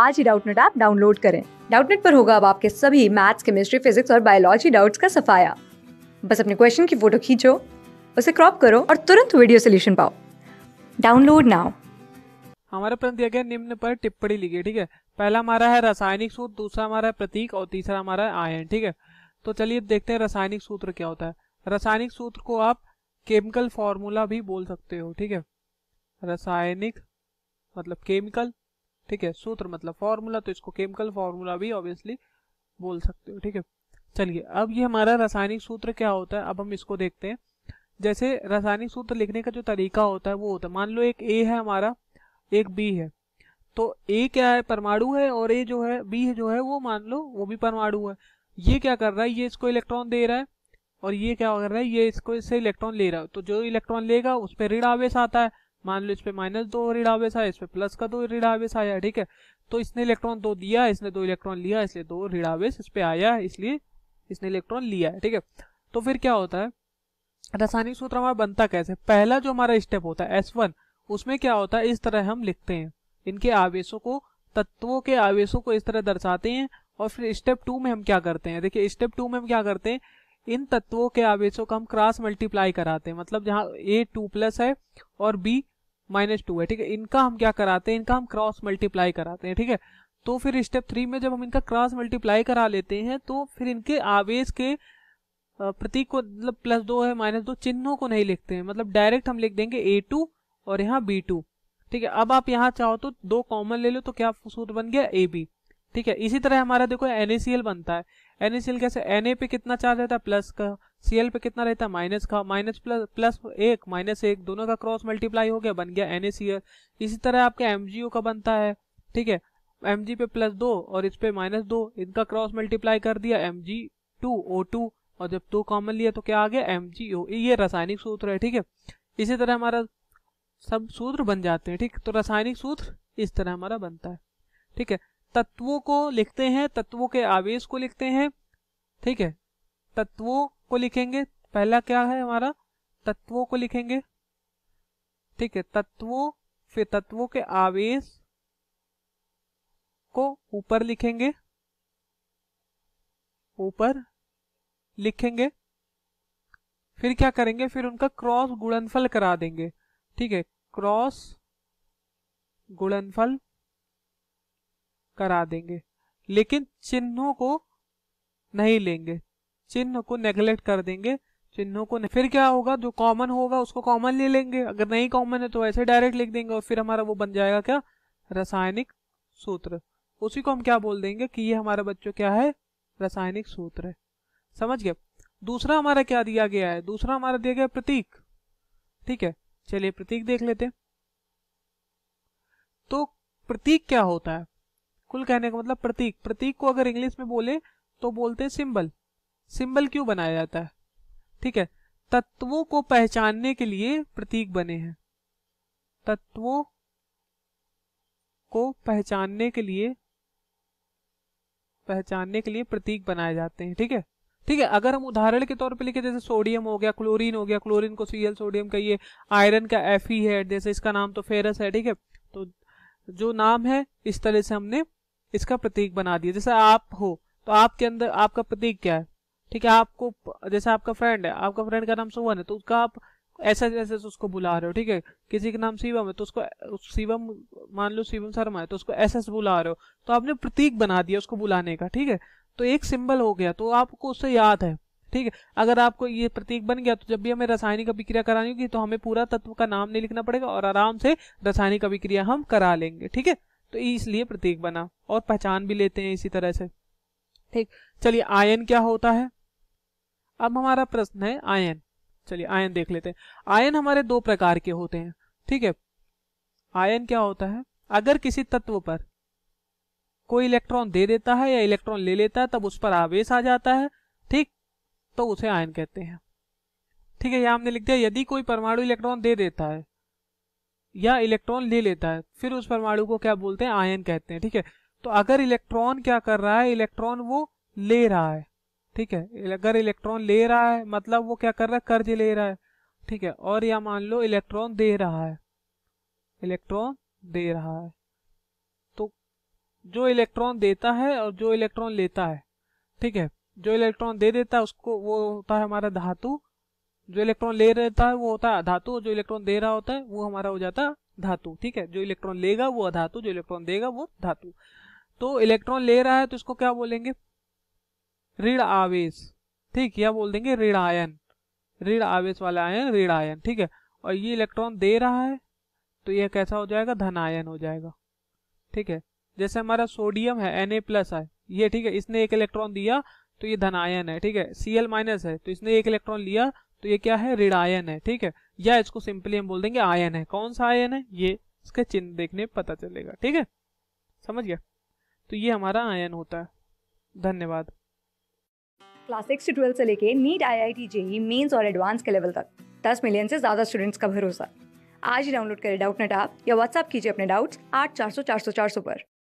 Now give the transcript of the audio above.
आज ही Doubtnut app download करें डाउटनेट पर होगा अब आपके सभी मैथ्स केमिस्ट्री फिजिक्स और बायोलॉजी डाउट्स का सफाया बस अपने क्वेश्चन की फोटो खींचो उसे क्रॉप करो और तुरंत वीडियो सोल्यूशन पाओ डाउनलोड नाउ हमारे प्रश्न दिया गया निम्न पर टिप्पणी लिखी ठीक है पहला हमारा है रासायनिक सूत्र दूसरा हमारा है प्रतीक और तीसरा हमारा है आयन ठीक है तो चलिए देखते हैं रासायनिक सूत्र क्या होता है रासायनिक सूत्र को आप केमिकल फॉर्मूला भी बोल सकते हो ठीक है रासायनिक मतलब केमिकल ठीक है सूत्र मतलब फॉर्मूला तो इसको केमिकल फॉर्मूला भी ऑब्वियसली बोल सकते हो ठीक है चलिए अब ये हमारा रासायनिक सूत्र क्या होता है अब हम इसको देखते हैं जैसे रासायनिक सूत्र लिखने का जो तरीका होता है वो होता है मान लो एक ए है हमारा एक बी है तो ए क्या है परमाणु है और ए जो है बी जो है वो मान लो वो भी परमाणु है ये क्या कर रहा है ये इसको इलेक्ट्रॉन दे रहा है और ये क्या कर रहा है ये इसको इससे इलेक्ट्रॉन ले रहा है तो जो इलेक्ट्रॉन लेगा उस पर ऋण आवेश आता है मान लो इस पे माइनस दो ऋण आवेश आया इस पे प्लस का दो ऋण आवेश आया ठीक है तो इसने इलेक्ट्रॉन दो दिया इसने दो इलेक्ट्रॉन लिया इसलिए दो ऋण आवेश इस पे आया इसलिए इसने इलेक्ट्रॉन लिया है ठीक है तो फिर क्या होता है रासायनिक सूत्र हमारा बनता कैसे पहला जो हमारा स्टेप होता है एस वन उसमें क्या होता है इस तरह हम लिखते हैं इनके आवेशों को तत्वों के आवेशों को इस तरह दर्शाते हैं और फिर स्टेप टू में हम क्या करते हैं देखिए स्टेप टू में हम क्या करते हैं इन तत्वों के आवेशों का हम क्रॉस मल्टीप्लाई कराते हैं मतलब जहाँ ए टू प्लस है और बी माइनस टू है ठीक है इनका हम क्या कराते हैं इनका हम क्रॉस मल्टीप्लाई कराते हैं ठीक है तो फिर स्टेप थ्री में जब हम इनका क्रॉस मल्टीप्लाई करा लेते हैं तो फिर इनके आवेश के प्रतीक को मतलब प्लस दो है माइनस दो चिन्हों को नहीं लिखते हैं मतलब डायरेक्ट हम लिख देंगे ए टू और यहाँ बी टू ठीक है अब आप यहाँ चाहो तो दो कॉमन ले लो तो क्या सूत्र बन गया ए बी ठीक है इसी तरह हमारा देखो एन बनता है एन कैसे एन पे कितना चार्ज रहता है प्लस का सी पे कितना रहता है माइनस का माइनस प्लस प्लस एक माइनस एक दोनों का क्रॉस मल्टीप्लाई हो गया बन गया एन इसी तरह आपके एम का बनता है ठीक है एम पे प्लस दो और इस पे माइनस दो इनका क्रॉस मल्टीप्लाई कर दिया M G two O two और जब टू कॉमन लिया तो क्या आ गया एम जी ओ ये रासायनिक सूत्र है ठीक है इसी तरह हमारा सब सूत्र बन जाते हैं ठीक तो रासायनिक सूत्र इस तरह हमारा बनता है ठीक है तत्वों को लिखते हैं तत्वों के आवेश को लिखते हैं ठीक है तत्वों को लिखेंगे पहला क्या है हमारा तत्वों को लिखेंगे ठीक है तत्वों फिर तत्वों के आवेश को ऊपर लिखेंगे ऊपर लिखेंगे फिर क्या करेंगे फिर उनका क्रॉस गुणनफल करा देंगे ठीक है क्रॉस गुणनफल करा देंगे लेकिन चिन्हों को नहीं लेंगे चिन्ह को नेग्लेक्ट कर देंगे चिन्हों को फिर क्या होगा जो कॉमन होगा उसको कॉमन ले लेंगे अगर नहीं कॉमन है तो ऐसे डायरेक्ट लिख देंगे और फिर हमारा वो बन जाएगा क्या रासायनिक सूत्र उसी को हम क्या बोल देंगे कि ये हमारा बच्चों क्या है रासायनिक सूत्र है समझ गए दूसरा हमारा क्या दिया गया है दूसरा हमारा दिया गया प्रतीक ठीक है चलिए प्रतीक देख लेते हैं तो प्रतीक क्या होता है कुल कहने का मतलब प्रतीक प्रतीक को अगर इंग्लिश में बोले तो बोलते हैं सिंबल सिंबल क्यों बनाया जाता है ठीक है तत्वों को पहचानने के लिए प्रतीक बने हैं तत्वों को पहचानने के लिए पहचानने के लिए प्रतीक बनाए जाते हैं ठीक है ठीक है अगर हम उदाहरण के तौर पे लिखे जैसे सोडियम हो गया क्लोरीन हो गया क्लोरीन को सीएल सोडियम कहिए आयरन का एफ है जैसे इसका नाम तो फेरस है ठीक है तो जो नाम है इस तरह से हमने इसका प्रतीक बना दिया जैसे आप हो तो आपके अंदर आपका प्रतीक क्या है ठीक है आपको जैसे आपका फ्रेंड है आपका फ्रेंड का नाम सुवन है तो उसका आप ऐसा ऐसे उसको बुला रहे हो ठीक है किसी का नाम शिवम है तो उसको शिवम मान लो शिवम शर्मा है तो उसको ऐसा बुला रहे हो तो आपने प्रतीक बना दिया उसको बुलाने का ठीक है तो एक सिंबल हो गया तो आपको उससे याद है ठीक है अगर आपको ये प्रतीक बन गया तो जब भी हमें रासायनिक अभिक्रिया करानी होगी तो हमें पूरा तत्व का नाम नहीं लिखना पड़ेगा और आराम से रासायनिक अभिक्रिया हम करा लेंगे ठीक है तो इसलिए प्रतीक बना और पहचान भी लेते हैं इसी तरह से ठीक चलिए आयन क्या होता है अब हमारा प्रश्न है आयन चलिए आयन देख लेते हैं आयन हमारे दो प्रकार के होते हैं ठीक है आयन क्या होता है अगर किसी तत्व पर कोई इलेक्ट्रॉन दे देता है या इलेक्ट्रॉन ले लेता है तब उस पर आवेश आ जाता है ठीक तो उसे आयन कहते हैं ठीक है यह हमने लिख दिया यदि कोई परमाणु इलेक्ट्रॉन दे देता है या इलेक्ट्रॉन ले लेता है फिर उस परमाणु को क्या बोलते हैं आयन कहते हैं ठीक है तो अगर इलेक्ट्रॉन क्या कर रहा है इलेक्ट्रॉन वो ले रहा है ठीक है अगर इलेक्ट्रॉन ले रहा है मतलब वो क्या कर रहा है कर्ज ले रहा है ठीक है और या मान लो इलेक्ट्रॉन दे रहा है इलेक्ट्रॉन दे रहा है तो जो इलेक्ट्रॉन देता है और जो इलेक्ट्रॉन लेता है ठीक है जो इलेक्ट्रॉन दे देता है उसको वो होता है हमारा धातु जो इलेक्ट्रॉन ले रहता है वो होता है और जो इलेक्ट्रॉन दे रहा होता है वो हमारा हो जाता है धातु ठीक है जो इलेक्ट्रॉन लेगा वो अधातु जो इलेक्ट्रॉन देगा वो धातु तो इलेक्ट्रॉन ले रहा है तो इसको क्या बोलेंगे ऋण आवेश ठीक या बोल देंगे ऋण आयन ऋण आवेश वाला आयन ऋण आयन ठीक है और ये इलेक्ट्रॉन दे रहा है तो यह कैसा हो जाएगा धन आयन हो जाएगा ठीक है जैसे हमारा सोडियम है एन ए प्लस है ये ठीक है इसने एक इलेक्ट्रॉन दिया तो ये धनायन है ठीक है सी एल माइनस है तो इसने एक इलेक्ट्रॉन लिया तो ये क्या है ऋण आयन है ठीक है या इसको सिंपली हम बोल देंगे आयन है कौन सा आयन है ये इसका चिन्ह देखने पता चलेगा ठीक है समझ गया तो ये हमारा आयन होता है धन्यवाद क्लास सिक्स से ट्वेल्थ से लेके NEET I I T JEE mains और एडवांस के लेवल तक दस मिलियन से ज़्यादा स्टूडेंट्स का भरोसा आज ही डाउनलोड करें डाउट नेट आप या व्हाट्सअप कीजिए अपने डाउट्स आठ चार सौ चार सौ चार सौ पर